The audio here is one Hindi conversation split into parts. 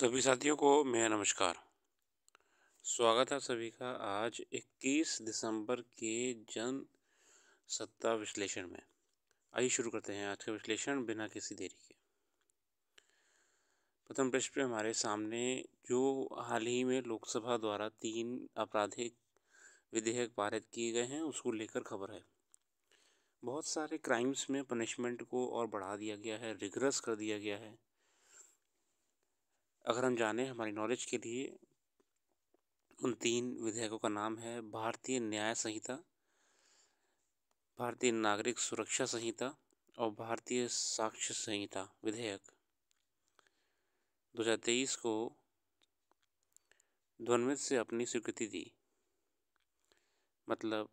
सभी साथियों को मेरा नमस्कार स्वागत है सभी का आज 21 दिसंबर के जन सत्ता विश्लेषण में आइए शुरू करते हैं आज का विश्लेषण बिना किसी देरी के प्रथम पृष्ठ पे हमारे सामने जो हाल ही में लोकसभा द्वारा तीन आपराधिक विधेयक पारित किए गए हैं उसको लेकर खबर है बहुत सारे क्राइम्स में पनिशमेंट को और बढ़ा दिया गया है रिग्रेस कर दिया गया है अगर हम जाने हमारी नॉलेज के लिए उन तीन विधेयकों का नाम है भारतीय न्याय संहिता भारतीय नागरिक सुरक्षा संहिता और भारतीय साक्ष्य संहिता विधेयक 2023 को ध्वनित से अपनी स्वीकृति दी मतलब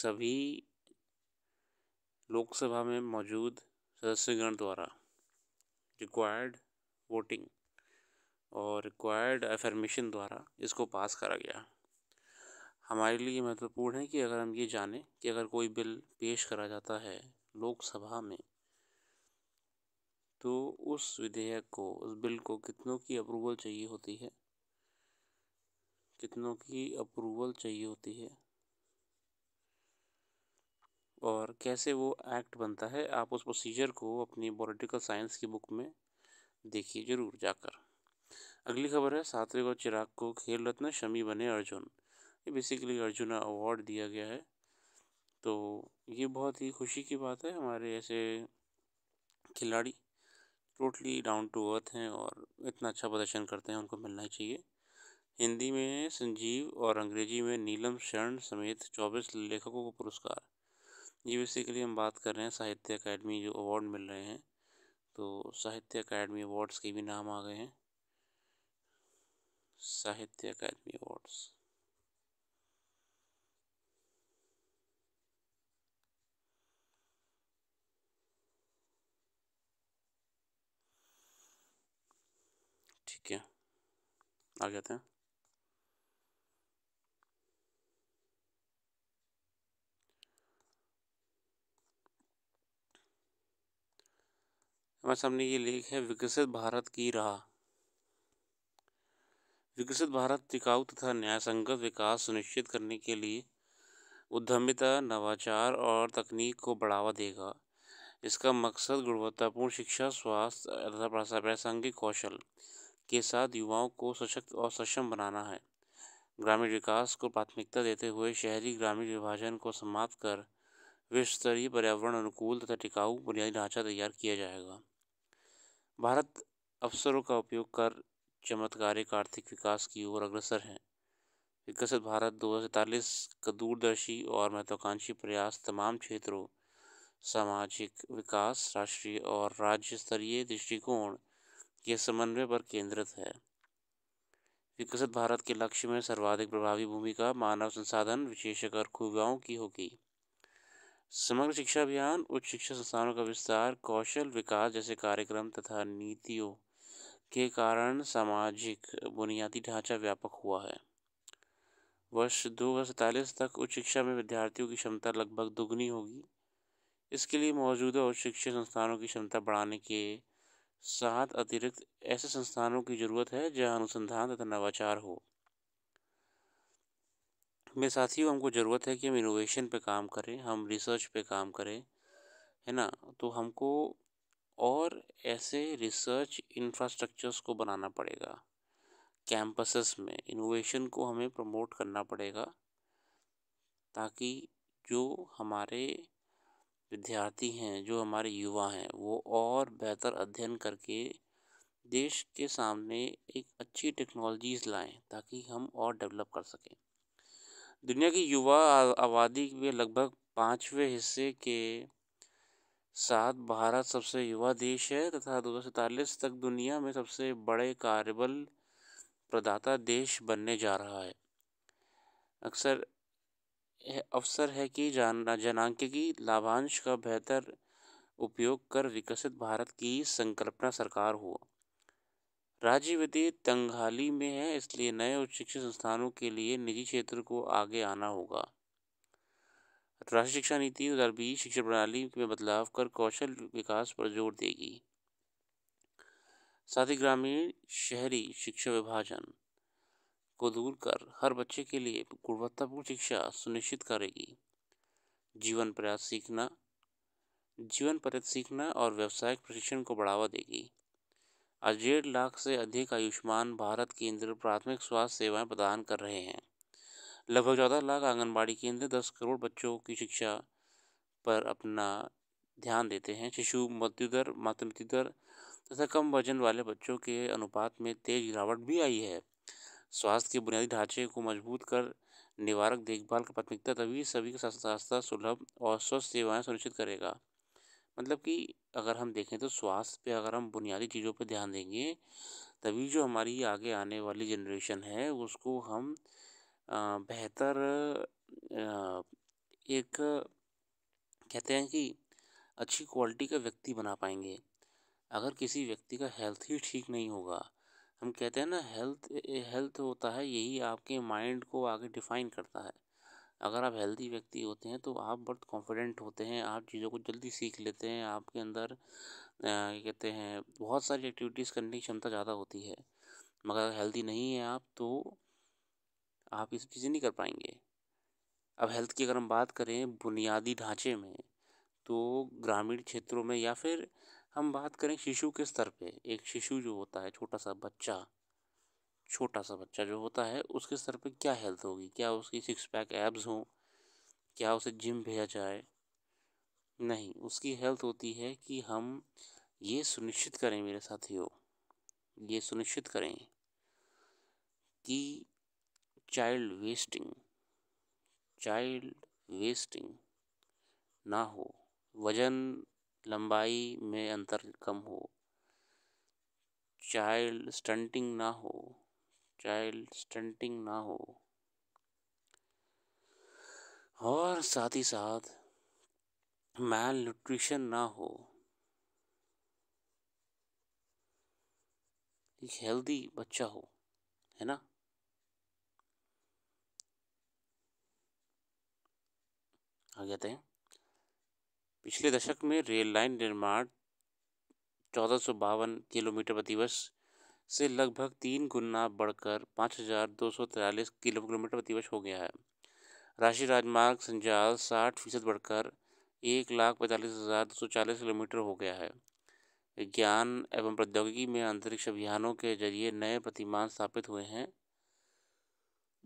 सभी लोकसभा में मौजूद सदस्यगण द्वारा रिक्वायर्ड वोटिंग और रिक्वायर्ड एफर्मेशन द्वारा इसको पास करा गया हमारे लिए महत्वपूर्ण है कि अगर हम ये जानें कि अगर कोई बिल पेश करा जाता है लोकसभा में तो उस विधेयक को उस बिल को कितनों की अप्रूवल चाहिए होती है कितनों की अप्रूवल चाहिए होती है और कैसे वो एक्ट बनता है आप उस प्रोसीजर को अपनी पॉलिटिकल साइंस की बुक में देखिए ज़रूर जाकर अगली खबर है सातवें को चिराग को खेल रत्न शमी बने अर्जुन ये बेसिकली अर्जुन अवार्ड दिया गया है तो ये बहुत ही खुशी की बात है हमारे ऐसे खिलाड़ी टोटली डाउन टू अर्थ हैं और इतना अच्छा प्रदर्शन करते हैं उनको मिलना ही चाहिए हिंदी में संजीव और अंग्रेजी में नीलम शरण समेत चौबीस लेखकों को पुरस्कार ये बेसिकली हम बात कर रहे हैं साहित्य अकेडमी जो अवार्ड मिल रहे हैं तो साहित्य अकेडमी अवार्ड्स के भी नाम आ गए हैं साहित्य अकादमी अवार्ड्स ठीक है आ आते हैं हमारे सामने ये लेख है विकसित भारत की राह विकसित भारत टिकाऊ तथा न्यायसंगत विकास सुनिश्चित करने के लिए उद्यमिता नवाचार और तकनीक को बढ़ावा देगा इसका मकसद गुणवत्तापूर्ण शिक्षा स्वास्थ्य तथा प्रासंगिक कौशल के साथ युवाओं को सशक्त और सक्षम बनाना है ग्रामीण विकास को प्राथमिकता देते हुए शहरी ग्रामीण विभाजन को समाप्त कर विश्व स्तरीय पर्यावरण अनुकूल तथा टिकाऊ बुनियादी ढांचा तैयार किया जाएगा भारत अवसरों का उपयोग कर चमत्कारिक आर्थिक विकास की ओर अग्रसर है विकसित भारत दो का दूरदर्शी और महत्वाकांक्षी प्रयास तमाम क्षेत्रों सामाजिक विकास राष्ट्रीय और राज्य स्तरीय दृष्टिकोण के समन्वय पर केंद्रित है विकसित भारत के लक्ष्य में सर्वाधिक प्रभावी भूमिका मानव संसाधन विशेषकर खुगाओं की होगी समग्र शिक्षा अभियान उच्च शिक्षा संस्थानों का विस्तार कौशल विकास जैसे कार्यक्रम तथा नीतियों के कारण सामाजिक बुनियादी ढांचा व्यापक हुआ है वर्ष दो हज़ार सैंतालीस तक उच्च शिक्षा में विद्यार्थियों की क्षमता लगभग दुगनी होगी इसके लिए मौजूदा उच्च शिक्षा संस्थानों की क्षमता बढ़ाने के साथ अतिरिक्त ऐसे संस्थानों की जरूरत है जहां अनुसंधान तथा नवाचार हो मेरे साथियों हमको ज़रूरत है कि हम इनोवेशन पे काम करें हम रिसर्च पे काम करें है ना तो हमको और ऐसे रिसर्च इंफ्रास्ट्रक्चर्स को बनाना पड़ेगा कैंपसेस में इनोवेशन को हमें प्रमोट करना पड़ेगा ताकि जो हमारे विद्यार्थी हैं जो हमारे युवा हैं वो और बेहतर अध्ययन करके देश के सामने एक अच्छी टेक्नोलॉजीज़ लाएं ताकि हम और डेवलप कर सकें दुनिया की युवा आबादी में लगभग पाँचवें हिस्से के साथ भारत सबसे युवा देश है तथा दो तक दुनिया में सबसे बड़े कार्यबल प्रदाता देश बनने जा रहा है अक्सर अवसर है कि जान जनांकिकी लाभांश का बेहतर उपयोग कर विकसित भारत की संकल्पना सरकार हुआ राज्य विधि तंगहाली में है इसलिए नए उच्च शिक्षा संस्थानों के लिए निजी क्षेत्र को आगे आना होगा राष्ट्रीय शिक्षा नीति दो हज़ार बीस शिक्षा प्रणाली में बदलाव कर कौशल विकास पर जोर देगी साथ ही ग्रामीण शहरी शिक्षा विभाजन को दूर कर हर बच्चे के लिए गुणवत्तापूर्ण शिक्षा सुनिश्चित करेगी जीवन पर्याप्त सीखना जीवन पर्यत सीखना और व्यावसायिक प्रशिक्षण को बढ़ावा देगी आज डेढ़ लाख से अधिक आयुष्मान भारत केंद्र प्राथमिक स्वास्थ्य सेवाएं प्रदान कर रहे हैं लगभग चौदह लाख आंगनबाड़ी केंद्र दस करोड़ बच्चों की शिक्षा पर अपना ध्यान देते हैं शिशु मृत्यु दर मातृ मृत्यु दर तथा कम वजन वाले बच्चों के अनुपात में तेज गिरावट भी आई है स्वास्थ्य के बुनियादी ढांचे को मजबूत कर निवारक देखभाल का प्राथमिकता तभी सभी का सस्ता सुलभ और स्वस्थ सेवाएं सुनिश्चित करेगा मतलब कि अगर हम देखें तो स्वास्थ्य पे अगर हम बुनियादी चीज़ों पे ध्यान देंगे तभी जो हमारी आगे आने वाली जनरेशन है उसको हम बेहतर एक कहते हैं कि अच्छी क्वालिटी का व्यक्ति बना पाएंगे अगर किसी व्यक्ति का हेल्थ ही ठीक नहीं होगा हम कहते हैं ना हेल्थ हेल्थ होता है यही आपके माइंड को आगे डिफाइन करता है अगर आप हेल्दी व्यक्ति होते हैं तो आप बहुत कॉन्फिडेंट होते हैं आप चीज़ों को जल्दी सीख लेते हैं आपके अंदर कहते हैं बहुत सारी एक्टिविटीज़ करने की क्षमता ज़्यादा होती है मगर हेल्दी नहीं है आप तो आप इस चीज़ें नहीं कर पाएंगे अब हेल्थ की अगर हम बात करें बुनियादी ढांचे में तो ग्रामीण क्षेत्रों में या फिर हम बात करें शिशु के स्तर पे एक शिशु जो होता है छोटा सा बच्चा छोटा सा बच्चा जो होता है उसके स्तर पे क्या हेल्थ होगी क्या उसकी सिक्स पैक एब्स हों क्या उसे जिम भेजा जाए नहीं उसकी हेल्थ होती है कि हम ये सुनिश्चित करें मेरे साथियों ये सुनिश्चित करें कि चाइल्ड वेस्टिंग चाइल्ड वेस्टिंग ना हो वजन लंबाई में अंतर कम हो चाइल्ड स्टंटिंग ना हो चाइल्ड स्टंटिंग ना हो और साथ ही साथ मैल न्यूट्रिशन ना हो एक हेल्दी बच्चा हो है ना कहा जाते हैं पिछले दशक में रेल लाइन निर्माण चौदह सौ बावन किलोमीटर प्रति वर्ष से लगभग तीन गुना बढ़कर पाँच हज़ार दो सौ तिरालीस किलोमीटर प्रति वर्ष हो गया है राष्ट्रीय राजमार्ग संजाल साठ फीसद बढ़कर एक लाख पैंतालीस हज़ार दो सौ चालीस किलोमीटर हो गया है विज्ञान एवं प्रौद्योगिकी में अंतरिक्ष अभियानों के जरिए नए प्रतिमान स्थापित हुए हैं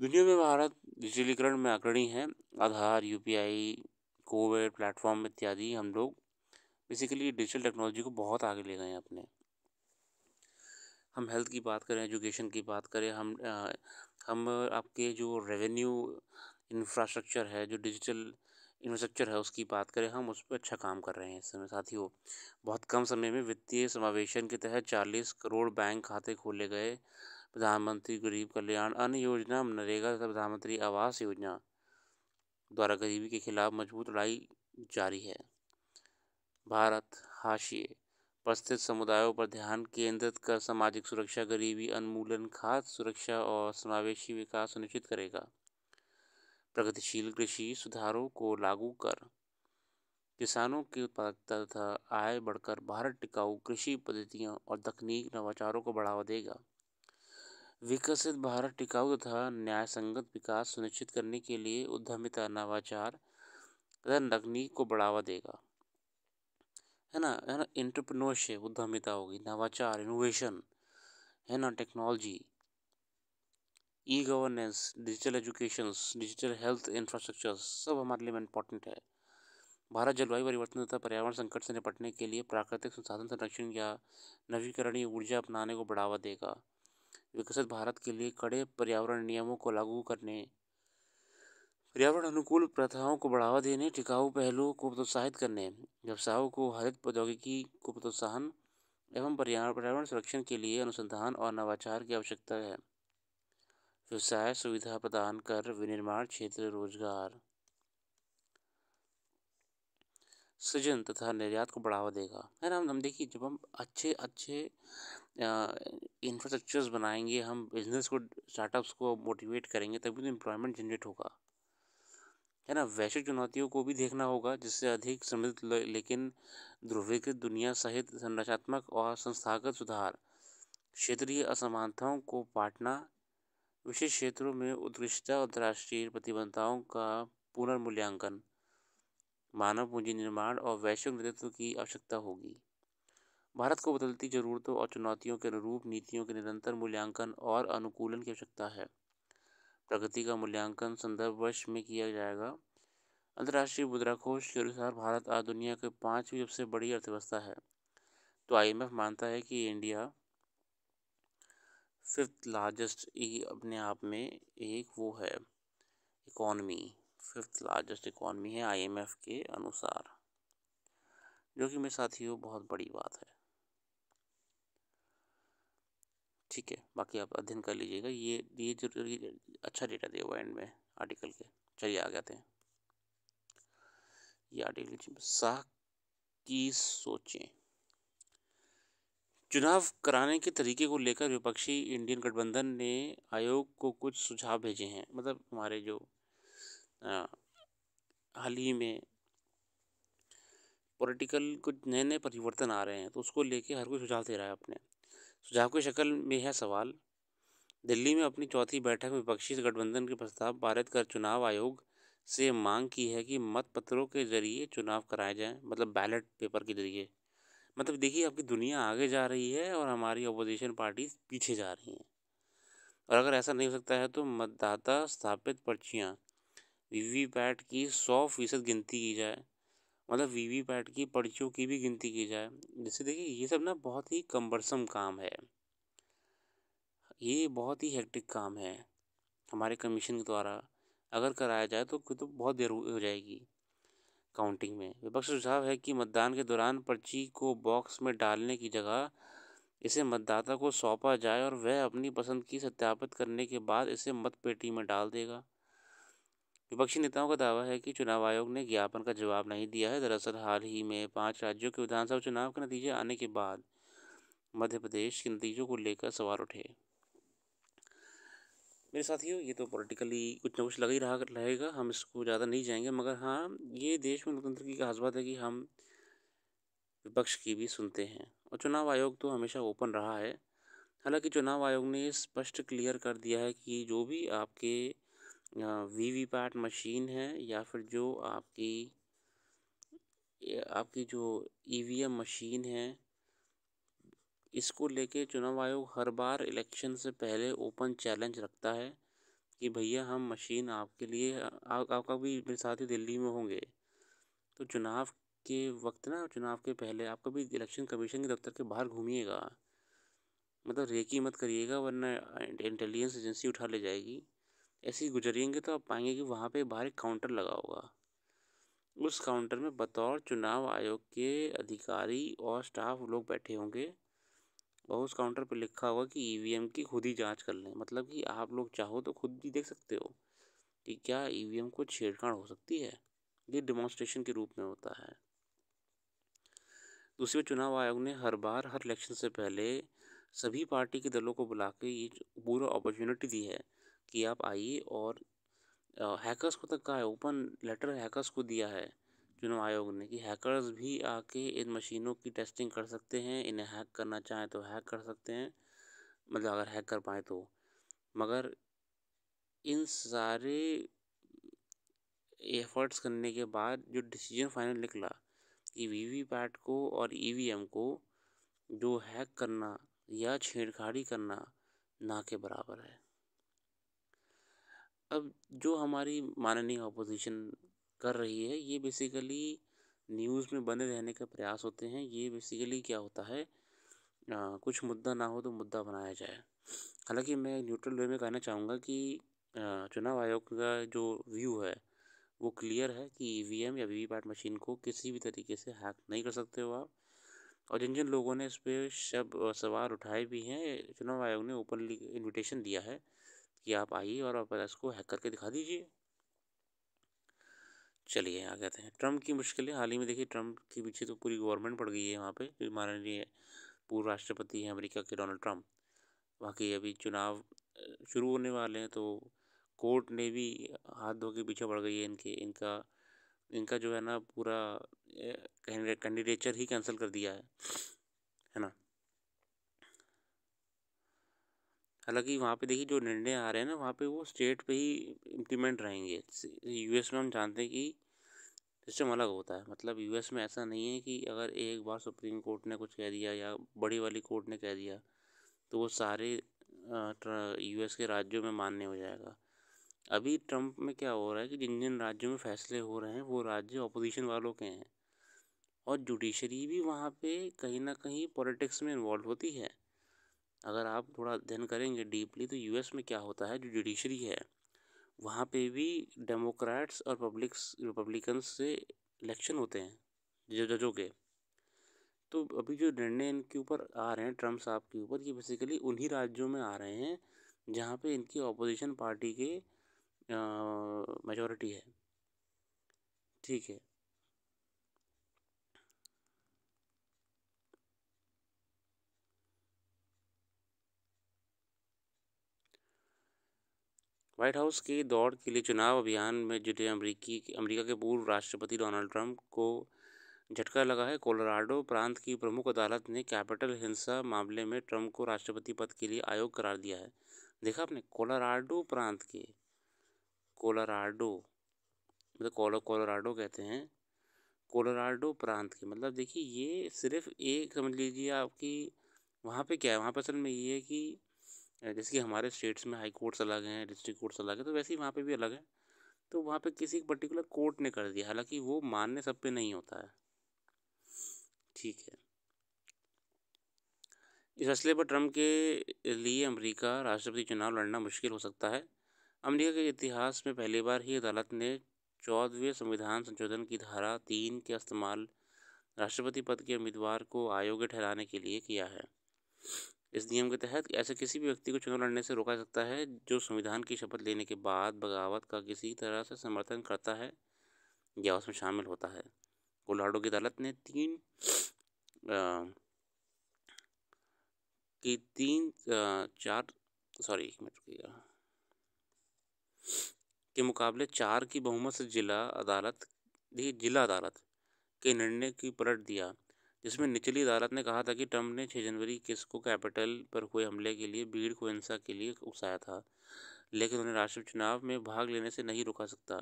दुनिया में भारत डिजिटलीकरण में अग्रणी है आधार यूपीआई कोविड प्लेटफॉर्म इत्यादि हम लोग बेसिकली डिजिटल टेक्नोलॉजी को बहुत आगे ले गए हैं अपने हम हेल्थ की बात करें एजुकेशन की बात करें हम आ, हम आपके जो रेवेन्यू इंफ्रास्ट्रक्चर है जो डिजिटल इंफ्रास्ट्रक्चर है उसकी बात करें हम उस पर अच्छा काम कर रहे हैं इस समय साथियों बहुत कम समय में वित्तीय समावेशन के तहत चालीस करोड़ बैंक खाते खोले गए प्रधानमंत्री गरीब कल्याण अन्न योजना मनरेगा तथा प्रधानमंत्री आवास योजना द्वारा गरीबी के खिलाफ मजबूत लड़ाई जारी है भारत हाशिए उपस्थित समुदायों पर ध्यान केंद्रित कर सामाजिक सुरक्षा गरीबी उन्मूलन खाद्य सुरक्षा और समावेशी विकास सुनिश्चित करेगा प्रगतिशील कृषि सुधारों को लागू कर किसानों की उत्पादकता तथा आय बढ़कर भारत टिकाऊ कृषि पद्धतियों और तकनीक नवाचारों को बढ़ावा देगा विकसित भारत टिकाऊ तथा न्यायसंगत विकास सुनिश्चित करने के लिए उद्यमिता नवाचार तथा तकनीक को बढ़ावा देगा है ना है ना इंटरप्रनोरशिप उद्यमिता होगी नवाचार इनोवेशन है ना technology e governance digital education digital health infrastructure सब हमारे लिए इंपॉर्टेंट है भारत जलवायु परिवर्तन तथा पर्यावरण संकट से निपटने के लिए प्राकृतिक संसाधन संरक्षण या नवीकरणीय ऊर्जा अपनाने को बढ़ावा देगा विकसित भारत के लिए कड़े पर्यावरण नियमों को लागू करने पर्यावरण अनुकूल प्रथाओं को बढ़ावा देने टिकाऊ पहलुओं को प्रोत्साहित करने व्यवसायों को हरित प्रौद्योगिकी को प्रोत्साहन एवं पर्यावरण संरक्षण के लिए अनुसंधान और नवाचार की आवश्यकता है व्यवसाय सुविधा प्रदान कर विनिर्माण क्षेत्र रोजगार सृजन तथा निर्यात को बढ़ावा देगा है ना हम देखिए जब हम अच्छे अच्छे इंफ्रास्ट्रक्चर्स बनाएंगे हम बिजनेस को स्टार्टअप्स को मोटिवेट करेंगे तभी तो एम्प्लॉयमेंट जनरेट होगा है ना वैश्विक चुनौतियों को भी देखना होगा जिससे अधिक समृद्ध लेकिन ध्रुवीकृत दुनिया सहित संरचनात्मक और संस्थागत सुधार क्षेत्रीय असमानताओं को पाटना विशेष क्षेत्रों में उत्कृष्टता अंतर्राष्ट्रीय प्रतिबद्धताओं का पुनर्मूल्यांकन मानव पूंजी निर्माण और वैश्विक नेतृत्व की आवश्यकता होगी भारत को बदलती जरूरतों और चुनौतियों के अनुरूप नीतियों के निरंतर मूल्यांकन और अनुकूलन की आवश्यकता है प्रगति का मूल्यांकन संदर्भ वर्ष में किया जाएगा अंतर्राष्ट्रीय कोष के अनुसार भारत आज दुनिया के पांचवी सबसे बड़ी अर्थव्यवस्था है तो आईएमएफ मानता है कि इंडिया फिफ्थ लार्जेस्ट अपने आप में एक वो है इकॉनमी फिफ्थ लार्जेस्ट इकॉनमी है आईएमएफ के अनुसार जो कि मेरे साथियों बहुत बड़ी बात है ठीक है बाकी आप अध्ययन कर लीजिएगा ये ये जरूरी अच्छा डेटा दिया हुआ एंड में आर्टिकल के चलिए आ जाते हैं ये आर्टिकल शाह की सोचें चुनाव कराने के तरीके को लेकर विपक्षी इंडियन गठबंधन ने आयोग को कुछ सुझाव भेजे हैं मतलब हमारे जो हाल ही में पॉलिटिकल कुछ नए नए परिवर्तन आ रहे हैं तो उसको लेके हर कोई सुझाव दे रहा है अपने सुझाव की शक्ल में है सवाल दिल्ली में अपनी चौथी बैठक में विपक्षी गठबंधन के प्रस्ताव पारित कर चुनाव आयोग से मांग की है कि मतपत्रों के जरिए चुनाव कराए जाएं मतलब बैलेट पेपर के जरिए मतलब देखिए आपकी दुनिया आगे जा रही है और हमारी अपोजिशन पार्टी पीछे जा रही हैं और अगर ऐसा नहीं हो सकता है तो मतदाता स्थापित पर्चियाँ वी वी पैट की सौ फीसद गिनती की जाए मतलब वी वी पैट की पर्चियों की भी गिनती की जाए जैसे देखिए ये सब ना बहुत ही कम्बरसम काम है ये बहुत ही हेक्टिक काम है हमारे कमीशन के द्वारा अगर कराया जाए तो तो बहुत देर हो जाएगी काउंटिंग में विपक्ष सुझाव है कि मतदान के दौरान पर्ची को बॉक्स में डालने की जगह इसे मतदाता को सौंपा जाए और वह अपनी पसंद की सत्यापित करने के बाद इसे मतपेटी में डाल देगा विपक्षी नेताओं का दावा है कि चुनाव आयोग ने ज्ञापन का जवाब नहीं दिया है दरअसल हाल ही में पांच राज्यों के विधानसभा चुनाव के नतीजे आने के बाद मध्य प्रदेश के नतीजों को लेकर सवाल उठे मेरे साथियों ये तो पॉलिटिकली कुछ ना कुछ लग ही रहा रहेगा हम इसको ज़्यादा नहीं जाएंगे मगर हाँ ये देश में लोकतंत्र की खास बात है कि हम विपक्ष की भी सुनते हैं और चुनाव आयोग तो हमेशा ओपन रहा है हालांकि चुनाव आयोग ने स्पष्ट क्लियर कर दिया है कि जो भी आपके वी वी पैट मशीन है या फिर जो आपकी आपकी जो ई वी एम मशीन है इसको लेके चुनाव आयोग हर बार इलेक्शन से पहले ओपन चैलेंज रखता है कि भैया हम मशीन आपके लिए आ, आपका भी मेरे साथी दिल्ली में होंगे तो चुनाव के वक्त ना चुनाव के पहले आप कभी इलेक्शन कमीशन के दफ्तर के बाहर घूमिएगा मतलब रेकी मत करिएगा वरना इंटेलिजेंस एजेंसी उठा ले जाएगी ऐसे ही गुजरेंगे तो आप पाएंगे कि वहाँ पे बाहर एक काउंटर लगा होगा उस काउंटर में बतौर चुनाव आयोग के अधिकारी और स्टाफ लोग बैठे होंगे और उस काउंटर पे लिखा होगा कि ई e की खुद ही जांच कर लें मतलब कि आप लोग चाहो तो खुद भी देख सकते हो कि क्या ई e को छेड़छाड़ हो सकती है ये डिमॉन्स्ट्रेशन के रूप में होता है दूसरी बार चुनाव आयोग ने हर बार हर इलेक्शन से पहले सभी पार्टी के दलों को बुला के ये पूरा अपॉर्चुनिटी दी है कि आप आइए और हैकर्स को तक का है ओपन लेटर हैकर्स को दिया है चुनाव आयोग ने कि हैकर्स भी आके इन मशीनों की टेस्टिंग कर सकते हैं इन्हें हैक करना चाहें तो हैक कर सकते हैं मतलब अगर हैक कर पाए तो मगर इन सारे एफर्ट्स करने के बाद जो डिसीजन फाइनल निकला कि वी वी पैट को और ई वी एम को जो हैक करना या छेड़खानी करना ना के बराबर है अब जो हमारी माननीय अपोजिशन कर रही है ये बेसिकली न्यूज़ में बने रहने का प्रयास होते हैं ये बेसिकली क्या होता है आ, कुछ मुद्दा ना हो तो मुद्दा बनाया जाए हालांकि मैं न्यूट्रल वे में कहना चाहूँगा कि चुनाव आयोग का जो व्यू है वो क्लियर है कि ई e या वी मशीन को किसी भी तरीके से हैक नहीं कर सकते हो आप और जिन जिन लोगों ने इस पर शब सवाल उठाए भी हैं चुनाव आयोग ने ओपनली इन्विटेशन दिया है कि आप आइए और आप इसको हैक करके दिखा दीजिए चलिए आ जाते हैं ट्रम्प की मुश्किलें हाल ही में देखिए ट्रंप के पीछे तो पूरी गवर्नमेंट पड़ गई है वहाँ पे माननीय पूर्व राष्ट्रपति हैं अमेरिका के डोनाल्ड ट्रंप बाकी अभी चुनाव शुरू होने वाले हैं तो कोर्ट ने भी हाथ धो के पीछे पड़ गई है इनके इनका इनका जो है ना पूरा कैंडिडेचर ही कैंसिल कर दिया है है ना हालांकि वहाँ पे देखिए जो निर्णय आ रहे हैं ना वहाँ पे वो स्टेट पे ही इम्प्लीमेंट रहेंगे यूएस में हम जानते हैं कि सिस्टम अलग होता है मतलब यूएस में ऐसा नहीं है कि अगर एक बार सुप्रीम कोर्ट ने कुछ कह दिया या बड़ी वाली कोर्ट ने कह दिया तो वो सारे यूएस के राज्यों में मान्य हो जाएगा अभी ट्रंप में क्या हो रहा है कि जिन जिन राज्यों में फैसले हो रहे हैं वो राज्य अपोजिशन वालों के हैं और जुडिशरी भी वहाँ पे कहीं ना कहीं पॉलिटिक्स में इन्वॉल्व होती है अगर आप थोड़ा अध्ययन करेंगे डीपली तो यूएस में क्या होता है जो जुडिशरी है वहाँ पे भी डेमोक्रेट्स और पब्लिक्स रिपब्लिकन्स से इलेक्शन होते हैं जजों के तो अभी जो निर्णय इनके ऊपर आ रहे हैं ट्रम्प साहब के ऊपर ये बेसिकली उन्हीं राज्यों में आ रहे हैं जहाँ पे इनकी ऑपोजिशन पार्टी के मेजोरिटी है ठीक है व्हाइट हाउस के दौड़ के लिए चुनाव अभियान में जुटे अमरीकी अमरीका के पूर्व राष्ट्रपति डोनाल्ड ट्रंप को झटका लगा है कोलोराडो प्रांत की प्रमुख अदालत ने कैपिटल हिंसा मामले में ट्रंप को राष्ट्रपति पद के लिए आयोग करार दिया है देखा आपने कोलोराडो प्रांत के कोलोराडो मतलब कोलो कोलोराडो कहते हैं कोलोराडो प्रांत के मतलब देखिए ये सिर्फ एक समझ लीजिए आपकी वहाँ पे क्या है वहाँ पर असल में ये है कि जैसे कि हमारे स्टेट्स में हाई कोर्ट्स अलग हैं डिस्ट्रिक्ट कोर्ट्स अलग हैं तो वैसे ही वहाँ पे भी अलग हैं तो वहाँ पे किसी पर्टिकुलर कोर्ट ने कर दिया हालांकि वो मानने सब पे नहीं होता है ठीक है इस असले पर ट्रंप के लिए अमेरिका राष्ट्रपति चुनाव लड़ना मुश्किल हो सकता है अमेरिका के इतिहास में पहली बार ही अदालत ने चौदहवें संविधान संशोधन की धारा तीन के इस्तेमाल राष्ट्रपति पद के उम्मीदवार को आयोग्य ठहराने के लिए किया है इस नियम के तहत ऐसे किसी भी व्यक्ति को चुनाव लड़ने से रोका जा सकता है जो संविधान की शपथ लेने के बाद बगावत का किसी तरह से समर्थन करता है या उसमें शामिल होता है कोलाडो की अदालत ने तीन आ, की तीन आ, चार सॉरी एक मिनट रुकिएगा के मुकाबले चार की बहुमत से जिला अदालत जिला अदालत के निर्णय की पलट दिया जिसमें निचली अदालत ने कहा था कि ट्रंप ने 6 जनवरी को कैपिटल पर हुए हमले के लिए भीड़ को हिंसा के लिए उकसाया था लेकिन उन्हें राष्ट्रपति चुनाव में भाग लेने से नहीं रुका सकता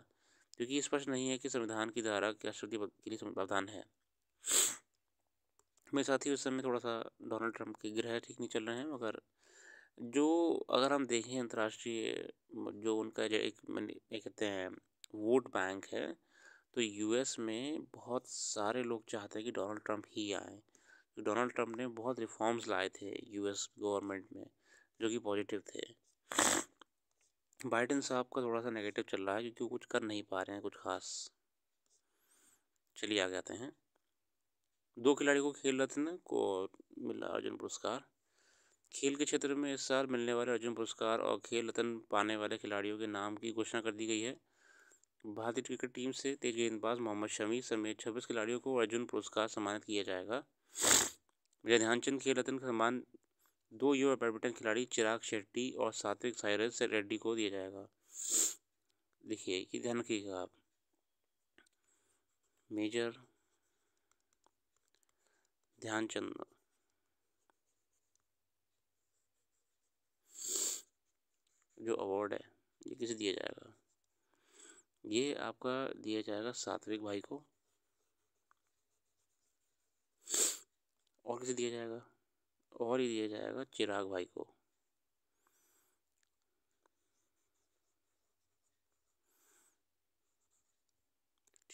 क्योंकि स्पष्ट नहीं है कि संविधान की धारा राष्ट्रपति के लिए प्रावधान है मेरे साथ ही उस समय थोड़ा सा डोनाल्ड ट्रंप के ग्रह ठीक नहीं चल रहे हैं मगर जो अगर हम देखें अंतर्राष्ट्रीय जो उनका जो एक कहते हैं वोट बैंक है तो यूएस में बहुत सारे लोग चाहते हैं कि डोनाल्ड ट्रंप ही आए तो डोनाल्ड ट्रंप ने बहुत रिफॉर्म्स लाए थे यूएस गवर्नमेंट में जो कि पॉजिटिव थे बाइडन साहब का थोड़ा सा नेगेटिव चल रहा है क्योंकि वो कुछ कर नहीं पा रहे हैं कुछ खास चलिए आ जाते हैं दो खिलाड़ी को खेल रत्न को मिला अर्जुन पुरस्कार खेल के क्षेत्र में इस साल मिलने वाले अर्जुन पुरस्कार और खेल रत्न पाने वाले खिलाड़ियों के नाम की घोषणा कर दी गई है भारतीय क्रिकेट टीम से तेज गेंदबाज मोहम्मद शमी समेत छब्बीस खिलाड़ियों को अर्जुन पुरस्कार सम्मानित किया जाएगा विजय ध्यानचंद खेल रत्न का सम्मान दो युवा बैडमिंटन खिलाड़ी चिराग शेट्टी और सात्विक साइरस रेड्डी को दिया जाएगा देखिए कि ध्यान रखिएगा आप मेजर ध्यानचंद जो अवार्ड है ये किसे दिया जाएगा ये आपका दिया जाएगा सात्विक भाई को और किसे दिया जाएगा और ही दिया जाएगा चिराग भाई को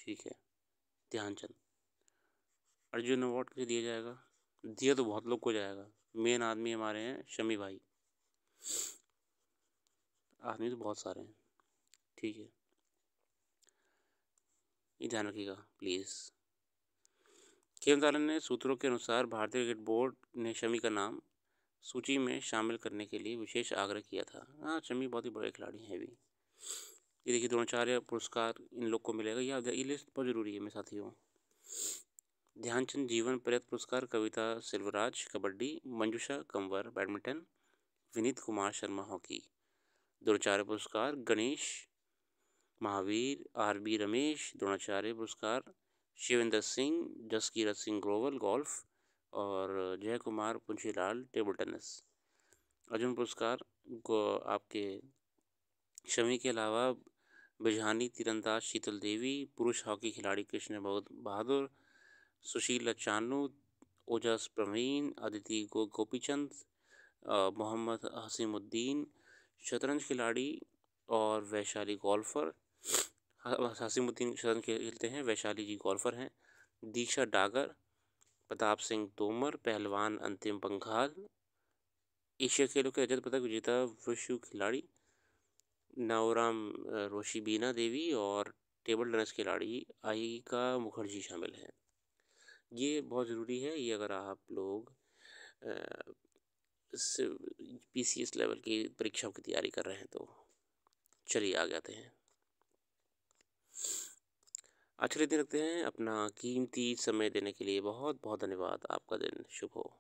ठीक है ध्यानचंद अर्जुन अवार्ड किसे दिया जाएगा दिया तो बहुत लोग को जाएगा मेन आदमी हमारे हैं शमी भाई आदमी तो बहुत सारे हैं ठीक है ये ध्यान रखिएगा प्लीज़ खेल मंत्रालय ने सूत्रों के अनुसार भारतीय क्रिकेट बोर्ड ने शमी का नाम सूची में शामिल करने के लिए विशेष आग्रह किया था हाँ शमी बहुत ही बड़े खिलाड़ी हैं भी ये देखिए द्रोणाचार्य पुरस्कार इन लोग को मिलेगा या ये लिस्ट बहुत ज़रूरी है मेरे साथियों ध्यानचंद जीवन पर्यत पुरस्कार कविता सिल्वराज कबड्डी मंजुषा कंवर बैडमिंटन विनीत कुमार शर्मा हॉकी द्रोणाचार्य पुरस्कार गणेश महावीर आर बी रमेश द्रोणाचार्य पुरस्कार शिवेंद्र सिंह जसकीरत सिंह ग्रोवल गोल्फ और जय कुमार पुंशीलाल टेबल टेनिस अर्जुन पुरस्कार आपके शमी के अलावा बिजहानी तीरंदाज शीतल देवी पुरुष हॉकी खिलाड़ी कृष्ण बहादुर सुशीला चानू ओजस प्रवीण अदिति गो गोपीचंद मोहम्मद हसीमुद्दीन शतरंज खिलाड़ी और वैशाली गोल्फर हसीमुद्दीन हाँ, शरण खेलते हैं वैशाली जी गोल्फर हैं दीक्षा डागर प्रताप सिंह तोमर पहलवान अंतिम पंखाल एशिया खेलों के रजत पदक विजेता विश्व खिलाड़ी नवराम रोशी बीना देवी और टेबल टेनिस खिलाड़ी आयिका मुखर्जी शामिल हैं ये बहुत ज़रूरी है ये अगर आप लोग पी सी एस लेवल की परीक्षाओं की तैयारी कर रहे हैं तो चलिए आ जाते हैं अच्छे दिन रखते हैं अपना कीमती समय देने के लिए बहुत बहुत धन्यवाद आपका दिन शुभ हो